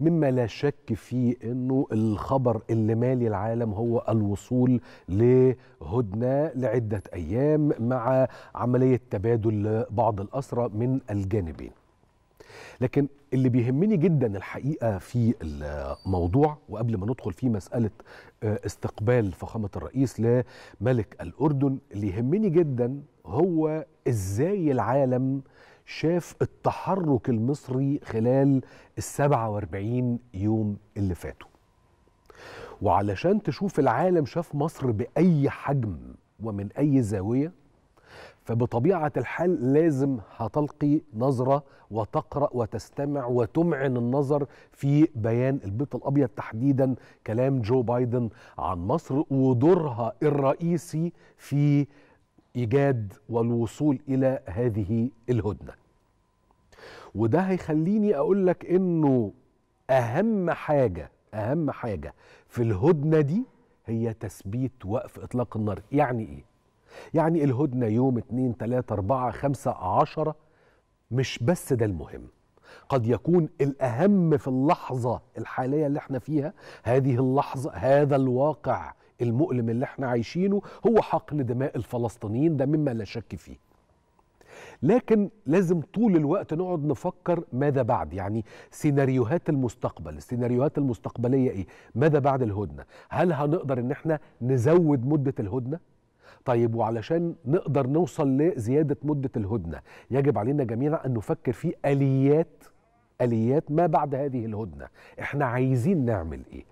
مما لا شك فيه انه الخبر اللي مالي العالم هو الوصول لهدنه لعده ايام مع عمليه تبادل بعض الاسرى من الجانبين. لكن اللي بيهمني جدا الحقيقه في الموضوع وقبل ما ندخل في مساله آه، استقبال فخامه الرئيس لملك الاردن اللي يهمني جدا هو ازاي العالم شاف التحرك المصري خلال ال 47 يوم اللي فاتوا وعلشان تشوف العالم شاف مصر بأي حجم ومن أي زاوية فبطبيعة الحال لازم هتلقي نظرة وتقرأ وتستمع وتمعن النظر في بيان البيت الأبيض تحديدا كلام جو بايدن عن مصر ودورها الرئيسي في إيجاد والوصول إلى هذه الهدنة وده هيخليني اقول لك انه اهم حاجه اهم حاجه في الهدنه دي هي تثبيت وقف اطلاق النار يعني ايه يعني الهدنه يوم 2 3 4 5 10 مش بس ده المهم قد يكون الاهم في اللحظه الحاليه اللي احنا فيها هذه اللحظه هذا الواقع المؤلم اللي احنا عايشينه هو حقن دماء الفلسطينيين ده مما لا شك فيه لكن لازم طول الوقت نقعد نفكر ماذا بعد يعني سيناريوهات المستقبل السيناريوهات المستقبليه ايه ماذا بعد الهدنه هل هنقدر ان احنا نزود مده الهدنه طيب وعلشان نقدر نوصل لزياده مده الهدنه يجب علينا جميعا ان نفكر في اليات اليات ما بعد هذه الهدنه احنا عايزين نعمل ايه